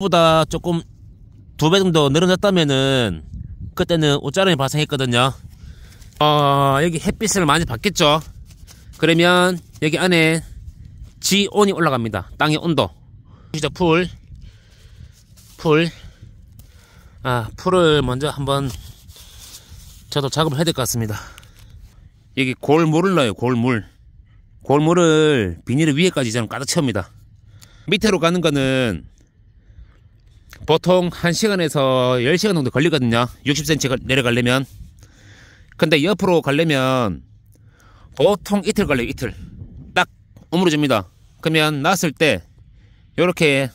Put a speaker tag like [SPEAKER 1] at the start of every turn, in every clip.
[SPEAKER 1] 보다 조금 두 배 정도 늘어났다면은 그때는 옷자름이 발생했거든요 어, 여기 햇빛을 많이 받겠죠 그러면 여기 안에 지온이 올라갑니다 땅의 온도 진짜 풀 풀. 아, 풀을 먼저 한번 저도 작업을 해야 될 것 같습니다. 여기 골물을 넣어요, 골물. 골물을 비닐 위에까지 좀는 가득 채웁니다. 밑으로 가는 거는 보통 1시간에서 10시간 정도 걸리거든요 60cm 내려가려면 근데 옆으로 가려면 보통 이틀 걸려요 이틀 딱오므려집니다 그러면 났을때 이렇게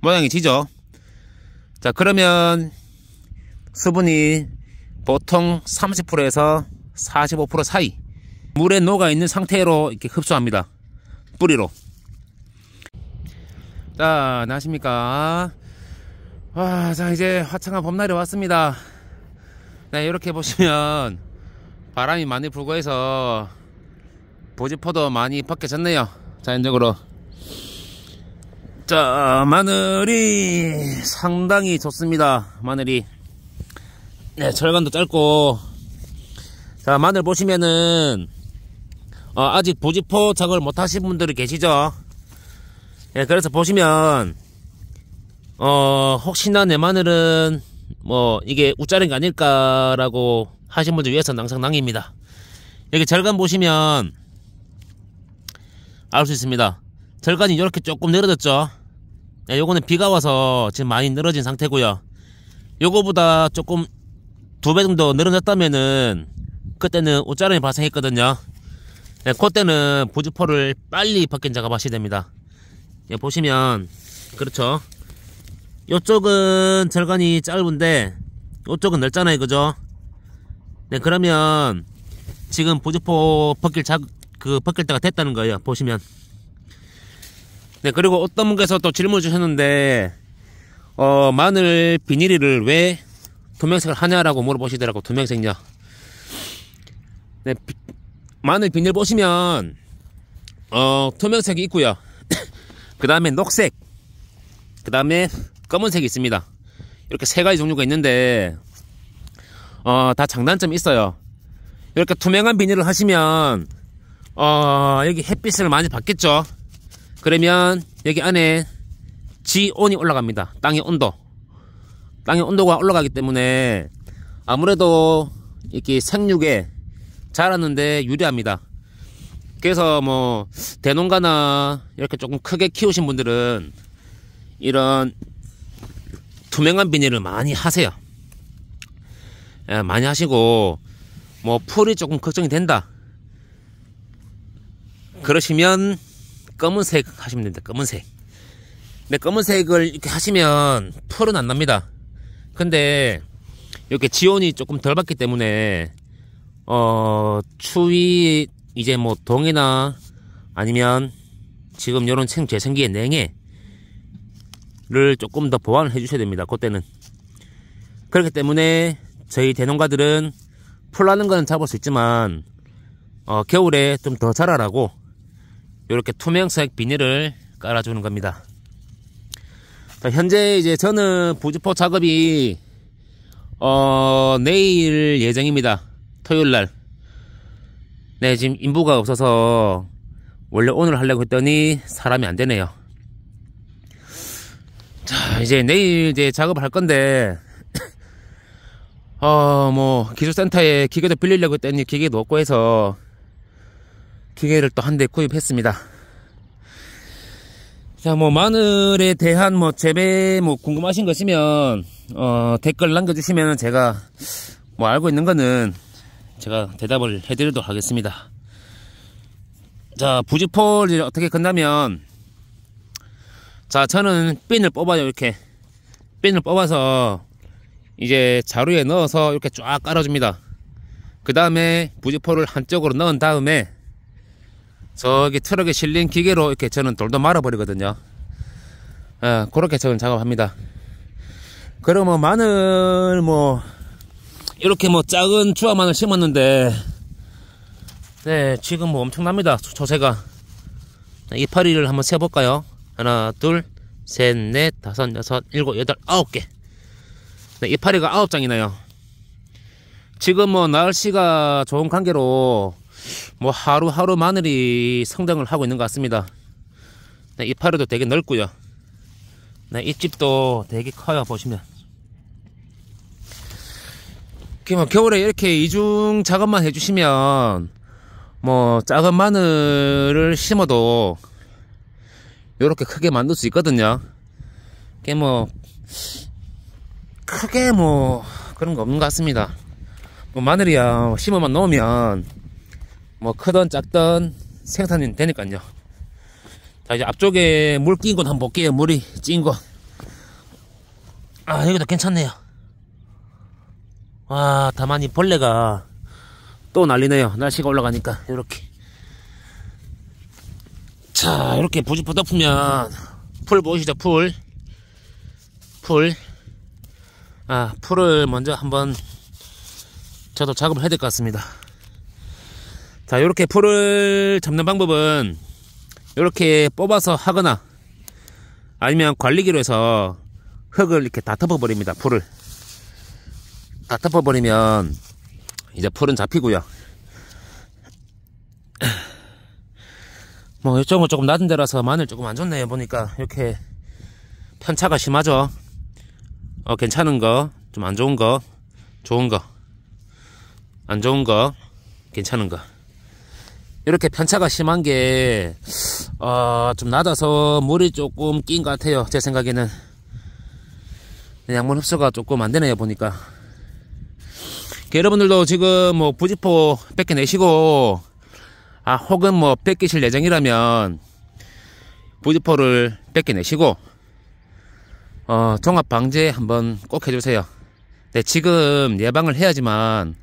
[SPEAKER 1] 모양이 지죠 자 그러면 수분이 보통 30%에서 45% 사이 물에 녹아 있는 상태로 이렇게 흡수합니다 뿌리로 자 안녕하십니까 와, 아, 자, 이제 화창한 봄날이 왔습니다. 네, 이렇게 보시면 바람이 많이 불고 해서 보지포도 많이 벗겨졌네요. 자연적으로. 자, 마늘이 상당히 좋습니다. 마늘이. 네, 철간도 짧고. 자, 마늘 보시면은, 어, 아직 보지포 작업을 못하신 분들이 계시죠? 예, 네, 그래서 보시면, 어, 혹시나 내 마늘은 뭐 이게 우짜른 게 아닐까라고 하신 분들 위해서 낭상 낭입니다. 여기 절간 보시면 알 수 있습니다. 절간이 이렇게 조금 늘어졌죠. 네, 요거는 비가 와서 지금 많이 늘어진 상태고요. 요거보다 조금 두 배 정도 늘어났다면은 그때는 옷자름이 발생했거든요. 네, 그때는 보조포를 빨리 벗긴 작업하셔야 됩니다. 예, 보시면 그렇죠. 요쪽은 절간이 짧은데 요쪽은 넓잖아요 그죠 네 그러면 지금 보조포 벗길 자, 그 벗길 때가 됐다는 거예요 보시면 네 그리고 어떤 분께서 또 질문 주셨는데 어 마늘 비닐이를 왜 투명색을 하냐라고 물어보시더라고 투명색요 네 비, 마늘 비닐 보시면 어 투명색이 있고요 그 다음에 녹색 그 다음에 검은색이 있습니다. 이렇게 세 가지 종류가 있는데 어, 다 장단점이 있어요. 이렇게 투명한 비닐을 하시면 어, 여기 햇빛을 많이 받겠죠. 그러면 여기 안에 지온이 올라갑니다. 땅의 온도. 땅의 온도가 올라가기 때문에 아무래도 이렇게 생육에 자랐는데 유리합니다. 그래서 뭐 대농가나 이렇게 조금 크게 키우신 분들은 이런 투명한 비닐을 많이 하세요. 예, 많이 하시고 뭐 풀이 조금 걱정이 된다. 그러시면 검은색 하시면 됩니다. 검은색. 근데 검은색을 이렇게 하시면 풀은 안 납니다. 근데 이렇게 지온이 조금 덜 받기 때문에 어 추위 이제 뭐 동이나 아니면 지금 요런 생재생기에 냉해 를 조금 더 보완을 해주셔야 됩니다. 그때는 그렇기 때문에 저희 대농가들은 풀나는 거는 잡을 수 있지만 어, 겨울에 좀 더 자라라고 이렇게 투명색 비닐을 깔아주는 겁니다. 자, 현재 이제 저는 부주포 작업이 어, 내일 예정입니다. 토요일 날. 네, 지금 인부가 없어서 원래 오늘 하려고 했더니 사람이 안 되네요. 자 이제 내일 이제 작업할 건데 어 뭐 기술센터에 기계도 빌리려고 했더니 기계도 없고 해서 기계를 또 한 대 구입했습니다 자 뭐 마늘에 대한 뭐 재배 뭐 궁금하신 것이면 어 댓글 남겨주시면 제가 뭐 알고 있는 거는 제가 대답을 해드리도록 하겠습니다 자 부지포를 어떻게 건나면 자 저는 핀을 뽑아요 이렇게 핀을 뽑아서 이제 자루에 넣어서 이렇게 쫙 깔아줍니다 그 다음에 부지포를 한쪽으로 넣은 다음에 저기 트럭에 실린 기계로 이렇게 저는 돌도 말아 버리거든요 아, 그렇게 저는 작업합니다 그러면 마늘 뭐 이렇게 뭐 작은 주화 마늘 심었는데 네 지금 뭐 엄청납니다 조세가 네, 이파리를 한번 세볼까요 하나 둘 셋 넷 다섯 여섯 일곱 여덟 아홉 개 네, 이파리가 아홉 장이네요 지금 뭐 날씨가 좋은 관계로 뭐 하루하루 마늘이 성장을 하고 있는 것 같습니다 네, 이파리도 되게 넓고요 네, 잎집도 되게 커요 보시면 뭐 겨울에 이렇게 이중 작업만 해주시면 뭐 작은 마늘을 심어도 이렇게 크게 만들 수 있거든요 이게 뭐 크게 뭐 그런 거 없는 것 같습니다 뭐 마늘이야 심어만 넣으면 뭐 크던 작던 생산이 되니까요 자 이제 앞쪽에 물낀건 한번 볼게요 물이 찐거아 여기도 괜찮네요 와다만이 벌레가 또 난리네요 날씨가 올라가니까 이렇게 자 이렇게 부지포 덮으면 풀 보이시죠 풀 풀. 아, 풀을 먼저 한번 저도 작업을 해야 될 것 같습니다. 자, 이렇게 풀을 잡는 방법은 이렇게 뽑아서 하거나 아니면 관리기로 해서 흙을 이렇게 다 덮어버립니다. 풀을. 다 덮어버리면 이제 풀은 잡히고요. 뭐요쪽은 조금 낮은 데라서 마늘 조금 안 좋네 요 보니까 이렇게 편차가 심하죠 어 괜찮은 거좀 안 좋은 거 좋은 거안 좋은 거 괜찮은 거 이렇게 편차가 심한 게어 좀 낮아서 물이 조금 낀 것 같아요 제 생각에는 양물 흡수가 조금 안 되네요 보니까 그 여러분들도 지금 뭐 부지포 뺏겨내시고 아 혹은 뭐 뺏기실 예정이라면 부지포를 뺏겨내시고 어, 종합 방제 한번 꼭 해주세요. 네, 지금 예방을 해야지만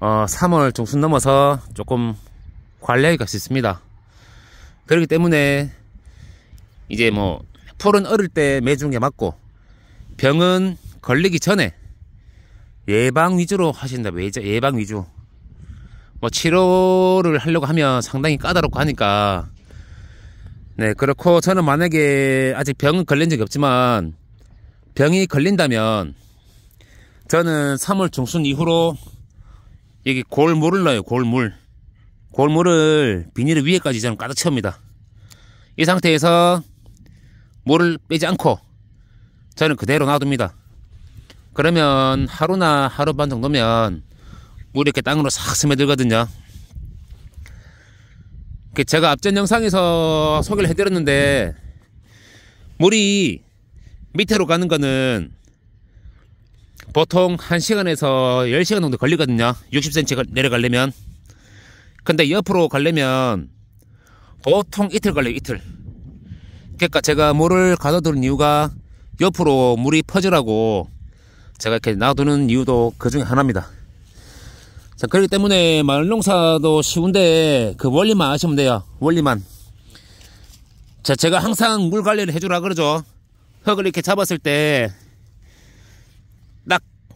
[SPEAKER 1] 어, 3월 중순 넘어서 조금 관리하기가 쉽습니다. 그렇기 때문에 이제 뭐 풀은 어릴 때 매주는 게 맞고 병은 걸리기 전에 예방 위주로 하신다. 예방 위주. 뭐 치료를 하려고 하면 상당히 까다롭고 하니까 네 그렇고 저는 만약에 아직 병은 걸린 적이 없지만 병이 걸린다면 저는 3월 중순 이후로 여기 골물을 넣어요 골물 골물을 비닐 위에까지 저는 가득 채웁니다 이 상태에서 물을 빼지 않고 저는 그대로 놔둡니다 그러면 하루나 하루 반 정도면 물이 뭐 이렇게 땅으로 싹 스며들거든요. 그 제가 앞전 영상에서 소개를 해드렸는데 물이 밑으로 가는 거는 보통 1시간에서 10시간 정도 걸리거든요 60cm 내려가려면 근데 옆으로 가려면 보통 이틀 걸려요 이틀 그러니까 제가 물을 가둬두는 이유가 옆으로 물이 퍼지라고 제가 이렇게 놔두는 이유도 그 중에 하나입니다 자 그렇기 때문에 마늘 농사도 쉬운데 그 원리만 아시면 돼요 원리만 자 제가 항상 물 관리를 해주라 그러죠 흙을 이렇게 잡았을 때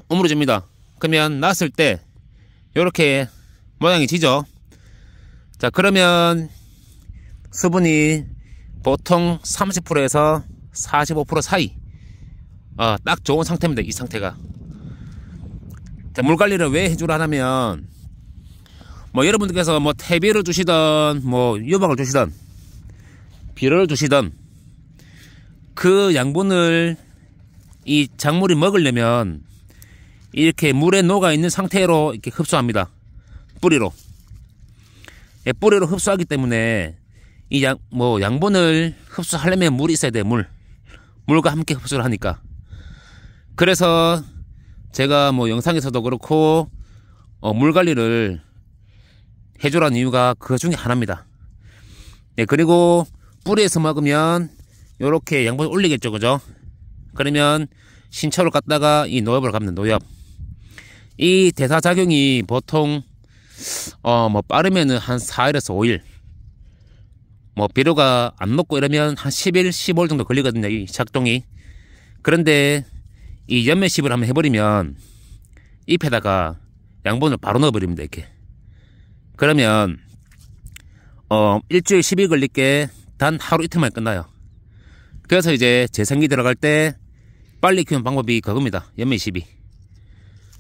[SPEAKER 1] 딱오므러집니다 그러면 났을 때 이렇게 모양이 지죠 자 그러면 수분이 보통 30%에서 45% 사이 어, 딱 좋은 상태입니다 이 상태가 자, 물 관리를 왜 해주라 하냐면 뭐 여러분들께서 뭐 퇴비를 주시던 뭐유방을 주시던 비료를 주시던 그 양분을 이 작물이 먹으려면 이렇게 물에 녹아 있는 상태로 이렇게 흡수합니다. 뿌리로. 예, 뿌리로 흡수하기 때문에 이양뭐 양분을 흡수하려면 물이 있어야 돼 물. 물과 함께 흡수를 하니까. 그래서 제가 뭐 영상에서도 그렇고 어, 물 관리를 해줘라는 이유가 그 중에 하나입니다. 네, 그리고 뿌리에서 막으면 요렇게 양분이 올리겠죠, 그죠? 그러면 신철을 갖다가 이 노엽을 갑니다, 노엽. 이 대사작용이 보통 어, 뭐 빠르면은 한 4일에서 5일. 뭐 비료가 안 먹고 이러면 한 10일, 15일 정도 걸리거든요, 이 작동이. 그런데 이 연매십을 한번 해버리면 잎에다가 양분을 바로 넣어버립니다 이렇게 그러면 어 일주일 10일 걸릴 게단 하루 이틀만 끝나요 그래서 이제 재생기 들어갈 때 빨리 키우는 방법이 그겁니다 연매십이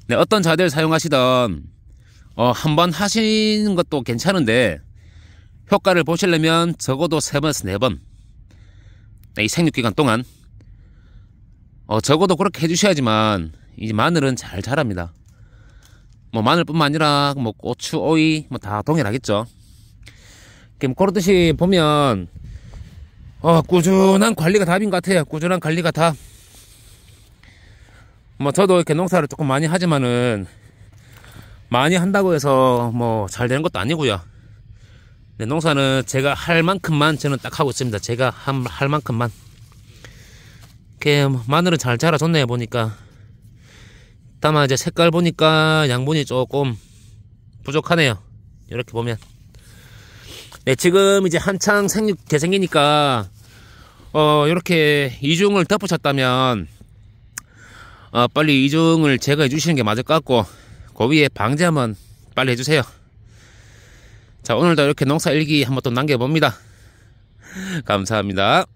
[SPEAKER 1] 네, 어떤 자재를 사용하시던 어, 한번 하시는 것도 괜찮은데 효과를 보시려면 적어도 세번에서네번 네 네, 이 생육기간 동안 어, 적어도 그렇게 해주셔야지만 이제 마늘은 잘 자랍니다. 뭐 마늘뿐만 아니라 뭐 고추, 오이 뭐 다 동일하겠죠. 그럼 그렇듯이 보면 어, 꾸준한 관리가 답인 것 같아요. 꾸준한 관리가 답. 뭐 저도 이렇게 농사를 조금 많이 하지만은 많이 한다고 해서 뭐 잘 되는 것도 아니고요. 농사는 제가 할 만큼만 저는 딱 하고 있습니다. 제가 할 만큼만. 이렇게 마늘은 잘 자라졌네 보니까 다만 이제 색깔 보니까 양분이 조금 부족하네요 이렇게 보면 네 지금 이제 한창 생육 대생기니까 어 이렇게 이중을 덮으셨다면 어 빨리 이중을 제거해 주시는 게 맞을 것 같고 그 위에 방제 한번 빨리 해주세요 자 오늘도 이렇게 농사 일기 한번 또 남겨봅니다 감사합니다